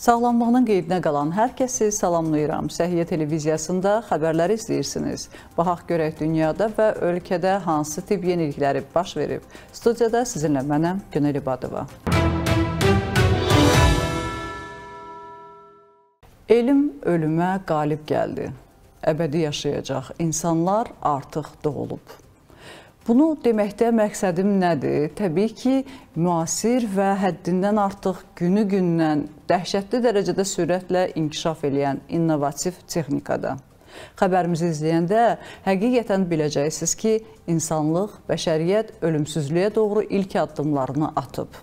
Sağlamlığının qeydinə qalan hər kəsi salamlayıram. Səhiyyə televiziyasında xəbərləri izləyirsiniz. Baxaq görək dünyada və ölkədə hansı tibb yenilikləri baş verib. Studiyada sizinlə mənəm Günel İbadova. Elm ölümə qalib gəldi. Əbədi yaşayacaq insanlar artıq doğulub. Bunu deməkdə məqsədim nədir? Təbii ki, müasir və həddindən artıq günü-gündən dəhşətli dərəcədə sürətlə inkişaf eləyən innovativ texnikada. Xəbərimizi izləyəndə həqiqətən biləcəksiniz ki, insanlıq, bəşəriyyət ölümsüzlüyə doğru ilk addımlarını atıb.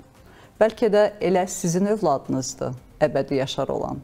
Bəlkə də elə sizin övladınızdır, əbədi yaşar olan.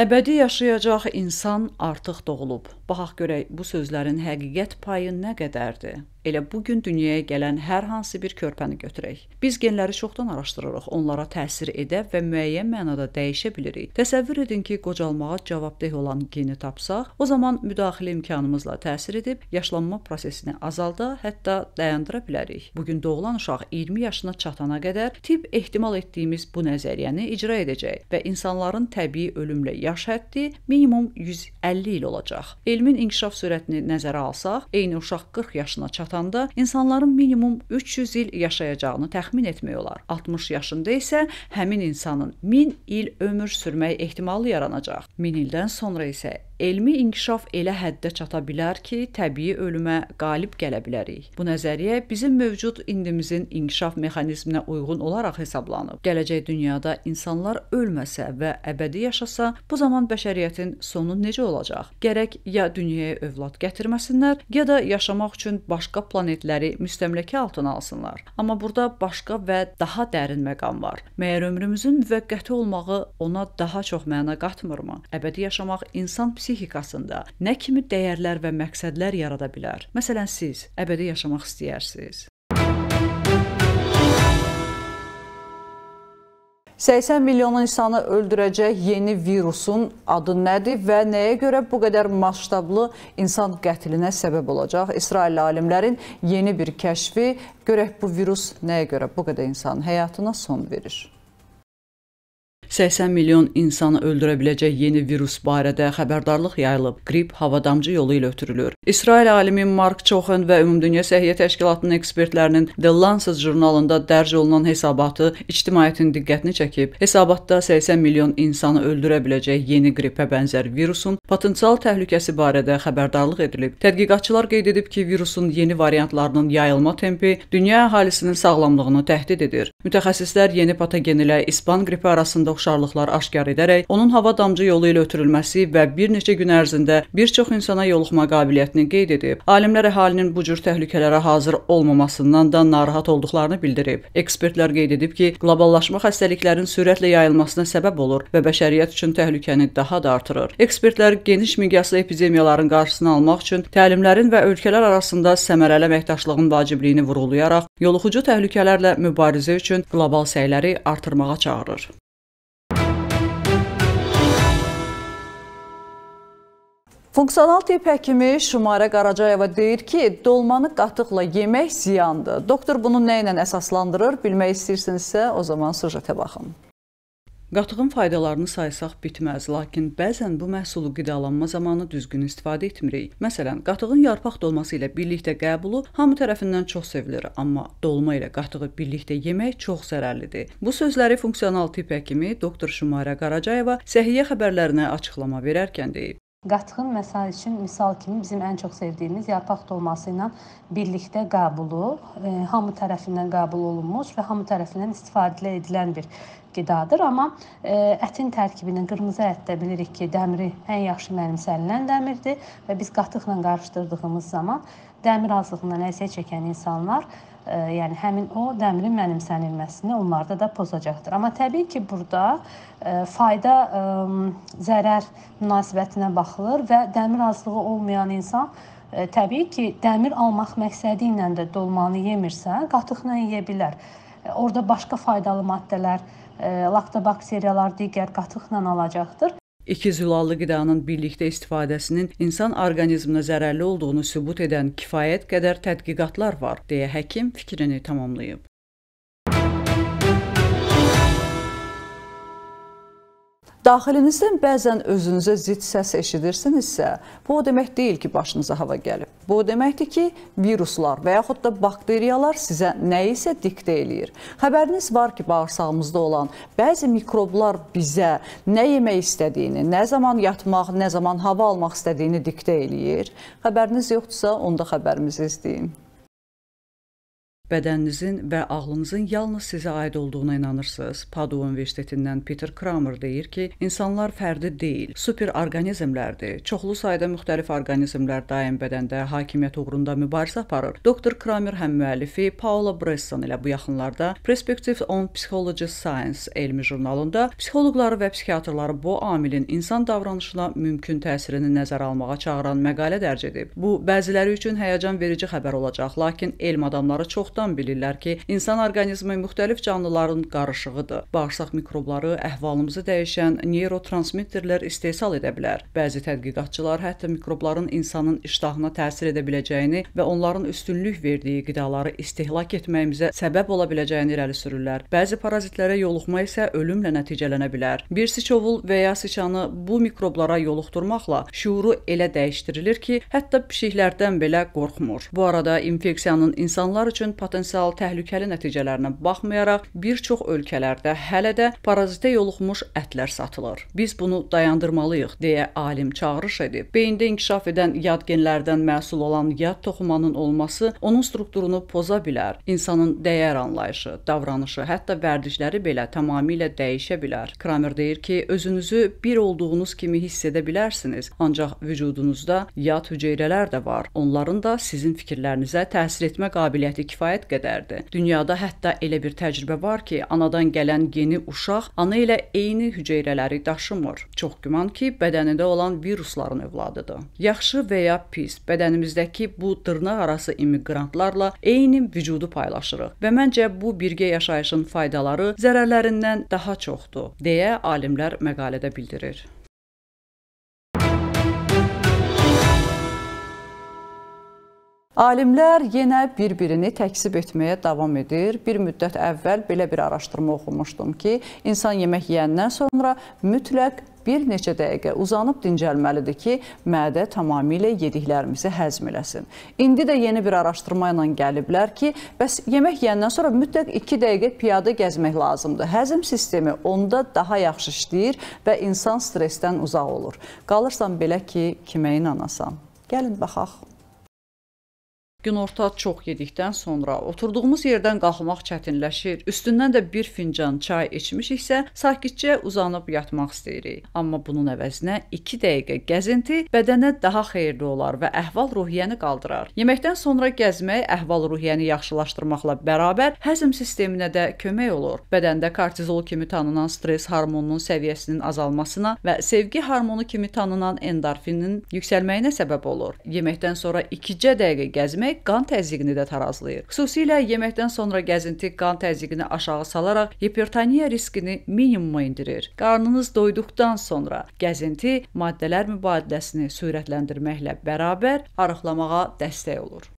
Əbədi yaşayacaq insan artıq doğulub. Baxaq görək bu sözlərin həqiqət payı nə qədərdir. Elə bu gün dünyaya gələn hər hansı bir körpəni götürək. Biz genləri çoxdan araşdırırıq, onlara təsir edə və müəyyən mənada dəyişə bilirik. Təsəvvür edin ki, qocalmağa cavabdeh olan geni tapsaq, o zaman müdaxilə imkanımızla təsir edib yaşlanma prosesini azalda, hətta dayandıra bilərik. Bu gün doğulan uşaq 20 yaşına çatana qədər tibb ehtimal etdiyimiz bu nəzəriyyəni icra edəcək və insanların təbii ölümlə yaş həddi minimum 150 il olacaq. Elmin inkişaf sürətini nəzərə alsaq, eyni uşaq 40 yaşına çatanda insanların minimum 300 il yaşayacağını təxmin etmək olar. 60 yaşında isə həmin insanın 1000 il ömür sürmək ehtimalı yaranacaq. 1000 ildən sonra isə elmi inkişaf elə həddə çata bilər ki, təbii ölümə qalib gələ bilərik. Bu nəzəriyyə bizim mövcud indimizin inkişaf mexanizminə uyğun olaraq hesablanıb. Gələcək dünyada insanlar ölməsə və əbədi yaşasa, bu zaman bəşəriyyətin sonu necə olacaq? Gərək ya dünyaya övlad gətirməsinlər, ya da yaşamaq üçün başqa planetləri müstəmləkə altına alsınlar. Amma burada başqa və daha dərin məqam var. Məyər ömrümüzün müvəqqəti olmağı ona daha çox məna qatmırmı? Əbədi yaşamaq insan psixikasına psixikasında nə kimi dəyərlər və məqsədlər yarada bilər? Məsələn, siz əbədi yaşamaq istəyərsiniz. 80 milyon insanı öldürəcək yeni virusun adı nədir və nəyə görə bu qədər masştablı insan qətlinə səbəb olacaq? İsrail alimlərin yeni bir kəşfi görək bu virus nəyə görə bu qədər insanın həyatına son verir? 80 milyon insanı öldürə biləcək yeni virus barədə xəbərdarlıq yayılıb. Qrip havadamcı yolu ilə ötürülür. İsrail alimi Mark Chochen və Ümumdünya Səhiyyə Təşkilatının ekspertlərinin The Lancet jurnalında dərc olunan hesabatı ictimaiyyətin diqqətini çəkib. Hesabatda 80 milyon insanı öldürə biləcək yeni qripə bənzər virusun potensial təhlükəsi barədə xəbərdarlıq edilib. Tədqiqatçılar qeyd edib ki, virusun yeni variantlarının yayılma tempi dünya əhalisinin sağlamlığını təhdid edir. Mütəxəssislər yeni patogenlə İspan qripi arasında oxşarlıqlar aşkar edərək onun hava damcı yolu ilə ötürülməsi və bir neçə gün ərzində bir çox insana yoluxma qabiliyyətini qeyd edib. Alimlər əhalinin bu cür təhlükələrə hazır olmamasından da narahat olduqlarını bildirib. Ekspertlər qeyd edib ki, qloballaşma xəstəliklərin sürətlə yayılmasına səbəb olur və bəşəriyyət üçün təhlükəni daha da artırır. Ekspertlər geniş miqyaslı epidemiyaların qarşısını almaq üçün təlimlərin və ölkələr arasında səmərəli əməkdaşlığın vacibliyini vurğulayaraq yoluxucu təhlükələrlə mübarizə üçün qlobal səyləri artırmağa çağırır. Funksional tibb həkimi Şumarə Qaracayeva deyir ki, dolmanı qatıqla yemək ziyandır. Doktor bunu nə ilə əsaslandırır? Bilmək istəyirsinizsə, o zaman sujetə baxın. Qatığın faydalarını saysaq bitməz, lakin bəzən bu məhsulu qidalanma zamanı düzgün istifadə etmirik. Məsələn, qatığın yarpaq dolması ilə birlikdə qəbulu hamı tərəfindən çox sevilir, amma dolma ilə qatığı birlikdə yemək çox zərərlidir. Bu sözləri funksional tibb həkimi doktor Şumarə Qaracayeva Səhiyyə xəbərlərinə açıqlama verərkən deyib. Qatığın məsəl üçün misal kimi bizim ən çox sevdiyimiz yarpaq dolması ilə birlikdə qəbulu, e, hamı tərəfindən qəbul olunmuş və hamı tərəfindən istifadə edilən bir qidadır, amma e, ətin tərkibinin qırmızı ətdə bilirik ki, dəmiri ən yaxşı mənimsənilən dəmirdir və biz qatıqla qarışdırdığımız zaman dəmir azlığından əziyyət çəkən insanlar yəni həmin o dəmirin mənimsənilməsini onlarda da pozacaqdır. Amma təbii ki, burada e, fayda e, zərər münasibətinə baxılır və dəmir azlığı olmayan insan e, təbii ki, dəmir almaq məqsədi ilə də dolmanı yemirsə, qatıqla yeyə bilər. Orda başqa faydalı maddələr, laktobakteriyalar, digər qatıqla alacaqdır. İki zülallı qidanın birlikdə istifadəsinin insan orqanizminə zərərli olduğunu sübut edən kifayət qədər tədqiqatlar var, deyə həkim fikrini tamamlayıb. daxilinizdən bəzən özünüzə zidd səs eşidirsinizsə, bu o demək deyil ki, başınıza hava gəlib. Bu o deməkdir ki, viruslar və yaxud da bakteriyalar sizə nəyisə diktə eləyir. Xəbəriniz var ki, bağırsağımızda olan bəzi mikroblar bizə nə yemək istədiyini, nə zaman yatmaq, nə zaman hava almaq istədiyini diktə eləyir. Xəbəriniz yoxdursa, onda xəbərimizi izləyin bədəninizin və ağlınızın yalnız sizə aid olduğuna inanırsınız. Padua Universitetindən Peter Kramer deyir ki, insanlar fərdi deyil, superorqanizmlərdir. Çoxlu sayda müxtəlif orqanizmlər daim bədəndə hakimiyyət uğrunda mübarizə aparır. Doktor Kramer həm müəllifi Paula Bresson ilə bu yaxınlarda Perspectives on Psychology Science elmi jurnalında psixoloqları və psixiatrları bu amilin insan davranışına mümkün təsirini nəzərə almağa çağıran məqalə dərc edib. Bu bəziləri üçün həyəcan verici xəbər olacaq, lakin elm adamları çoxdan çoxdan bilirlər ki, insan orqanizmi müxtəlif canlıların qarışığıdır. Bağırsaq mikrobları əhvalımızı dəyişən neyrotransmitterlər istehsal edə bilər. Bəzi tədqiqatçılar hətta mikrobların insanın iştahına təsir edə biləcəyini və onların üstünlük verdiyi qidaları istehlak etməyimizə səbəb ola biləcəyini irəli sürürlər. Bəzi parazitlərə yoluxma isə ölümlə nəticələnə bilər. Bir siçovul və ya siçanı bu mikroblara yoluxdurmaqla şüuru elə dəyişdirilir ki, hətta pişiklərdən belə qorxmur. Bu arada infeksiyanın insanlar üçün patoloji potensial təhlükəli nəticələrinə baxmayaraq bir çox ölkələrdə hələ də parazitə yoluxmuş ətlər satılır. Biz bunu dayandırmalıyıq deyə alim çağırış edib. Beyində inkişaf edən yad genlərdən məhsul olan yad toxumanın olması onun strukturunu poza bilər. İnsanın dəyər anlayışı, davranışı, hətta vərdişləri belə tamamilə dəyişə bilər. Kramer deyir ki, özünüzü bir olduğunuz kimi hiss edə bilərsiniz, ancaq vücudunuzda yad hüceyrələr də var. Onların da sizin fikirlərinizə təsir etmə qabiliyyəti kifayət kifayət qədərdir. Dünyada hətta elə bir təcrübə var ki, anadan gələn geni uşaq ana ilə eyni hüceyrələri daşımır. Çox güman ki, bədənində olan virusların övladıdır. Yaxşı və ya pis bədənimizdəki bu dırnaq arası immiqrantlarla eyni vücudu paylaşırıq və məncə bu birgə yaşayışın faydaları zərərlərindən daha çoxdur, deyə alimlər məqalədə bildirir. Alimlər yenə bir-birini təksib etməyə davam edir. Bir müddət əvvəl belə bir araşdırma oxumuşdum ki, insan yemək yeyəndən sonra mütləq bir neçə dəqiqə uzanıb dincəlməlidir ki, mədə tamamilə yediklərimizi həzm eləsin. İndi də yeni bir araşdırma ilə gəliblər ki, bəs yemək yeyəndən sonra mütləq 2 dəqiqə piyada gəzmək lazımdır. Həzm sistemi onda daha yaxşı işləyir və insan stressdən uzaq olur. Qalırsan belə ki, kimə inanasan? Gəlin baxaq. Günorta çox yedikdən sonra oturduğumuz yerdən qalxmaq çətinləşir. Üstündən də bir fincan çay içmişiksə, sakitcə uzanıb yatmaq istəyirik. Amma bunun əvəzinə 2 dəqiqə gəzinti bədənə daha xeyirli olar və əhval-ruhiyyəni qaldırar. Yeməkdən sonra gəzmək əhval-ruhiyyəni yaxşılaşdırmaqla bərabər həzm sisteminə də kömək olur. Bədəndə kortizol kimi tanınan stres hormonunun səviyyəsinin azalmasına və sevgi hormonu kimi tanınan endorfinin yüksəlməyinə səbəb olur. Yeməkdən sonra 2-cə dəqiqə gəzmək yemək qan təzyiqini də tarazlayır. Xüsusilə yeməkdən sonra gəzinti qan təzyiqini aşağı salaraq gipertoniya riskini minimuma endirir. Qarnınız doyduqdan sonra gəzinti maddələr mübadiləsini sürətləndirməklə bərabər arıqlamağa dəstək olur.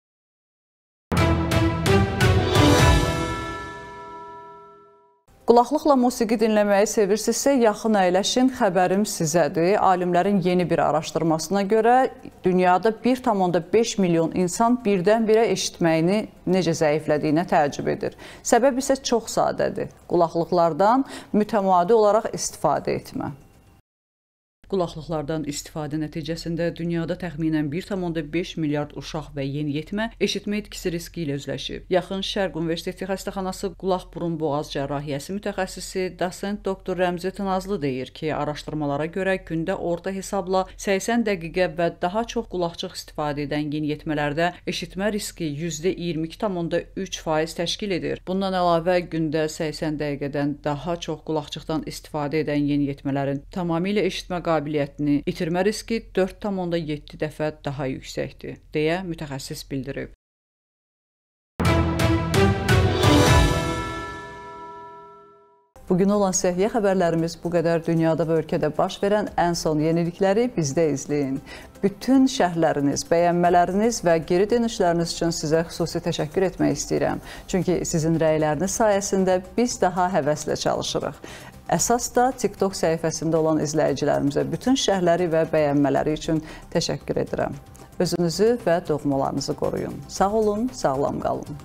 Qulaqlıqla musiqi dinləməyi sevirsinizsə, yaxın əyləşin, xəbərim sizədir. Alimlərin yeni bir araşdırmasına görə dünyada 1,5 milyon insan birdən-birə eşitməyini necə zəiflədiyinə təəccüb edir. Səbəb isə çox sadədir. Qulaqlıqlardan mütəmadi olaraq istifadə etmə. Qulaqlıqlardan istifadə nəticəsində dünyada təxminən 1.5 milyard uşaq və yeniyetmə eşitmə itkisi riski ilə üzləşib. Yaxın Şərq Universiteti xəstəxanası qulaq burun boğaz cərrahiyyəsi mütəxəssisi dosent doktor Rəmzi Tınazlı deyir ki, araşdırmalara görə gündə orta hesabla 80 dəqiqə və daha çox qulaqçıq istifadə edən yeniyetmələrdə eşitmə riski %22.3% təşkil edir. Bundan əlavə gündə 80 dəqiqədən daha çox qulaqçıqdan istifadə edən yeniyetmələrin tamamilə eşitmə qabiliyyəti qabiliyyətini itirmə riski 4,7 dəfə daha yüksəkdir, deyə mütəxəssis bildirib. Bugün olan səhiyyə xəbərlərimiz bu qədər dünyada və ölkədə baş verən ən son yenilikləri bizdə izləyin. Bütün şərhləriniz, bəyənmələriniz və geri dönüşləriniz üçün sizə xüsusi təşəkkür etmək istəyirəm. Çünki sizin rəyləriniz sayəsində biz daha həvəslə çalışırıq. Əsas da TikTok səhifəsində olan izləyicilərimizə bütün şərhləri və bəyənmələri üçün təşəkkür edirəm. Özünüzü və doğmalarınızı qoruyun. Sağ olun, sağlam qalın.